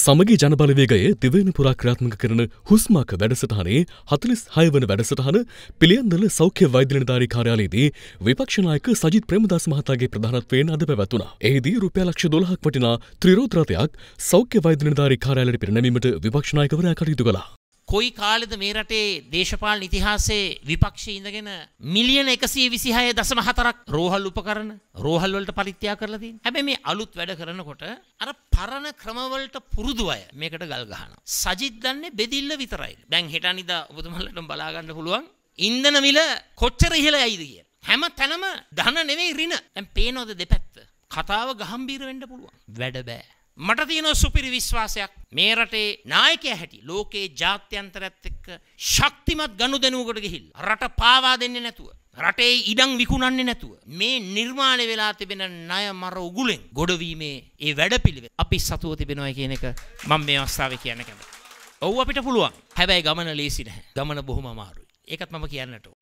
සමගි ජනබලවේගයේ දෙවන පුරාක්‍රාත්මක කරන හුස්මාක වැඩසටහනේ හතලිස් හයවන වැඩසටහන පිළියන්දල සෞඛ්‍ය වෛදලනිධාරි කාරයාලයේදී විපක්ෂනායක සජිත් ප්‍රමදස් මහතාගේ ප්‍රධානත්වයෙන් අද පැවැත්වුණ. ඒදී රුපියලක්ෂ දොළහක් වටිනා ත්‍රීරෝත්‍රථයක් සෞඛ්‍ය වෛදනිධාරි කාරයාලයට පිරණැමීමට විපක්ෂනායකවරයා කටයුතු කලා. කොයි කාලෙද මේ රටේ දේශපාලන ඉතිහාසයේ විපක්ෂයේ ඉඳගෙන මිලියන 126.4ක් රෝහල් උපකරණ රෝහල් වලට පරිත්‍යාග කරලා තියෙනවා. හැබැයි මේ අලුත් වැඩ කරනකොට අර පරණ ක්‍රමවලට පුරුදු අය මේකට ගල් ගහනවා. සජිත් දන්නේ බෙදිල්ල විතරයි. දැන් හෙටනිදා ඔබතුමාලට බලා ගන්න පුළුවන් ඉන්ධන මිල කොච්චර ඉහළ යයිද කියලා. හැම තැනම ධන නෙවෙයි ඍණ. දැන් පේනවද දෙපැත්ත? කතාව ගැඹීර වෙන්න පුළුවන්. වැඩ බෑ. මට තියෙන සුපිරි විශ්වාසයක් මේ රටේ නායකයා හැටි ලෝකේ ජාත්‍යන්තරත් එක්ක ශක්තිමත් ගනුදෙනුවකට ගිහිල්ලා රට පාවා දෙන්නේ නැතුව රටේ ඉඩම් විකුණන්නේ නැතුව මේ නිර්මාණය වෙලා තිබෙන ණය මර උගුලෙන් ගොඩවීමේ ඒ වැඩපිළිවෙල අපි සතුව තිබෙනවා කියන එක මම මේ අවස්ථාවේ කියන්න කැමතියි. ඔව් අපිට පුළුවන්. හැබැයි ගමන ලේසි නැහැ. ගමන බොහොම අමාරුයි. ඒකත් මම කියන්නට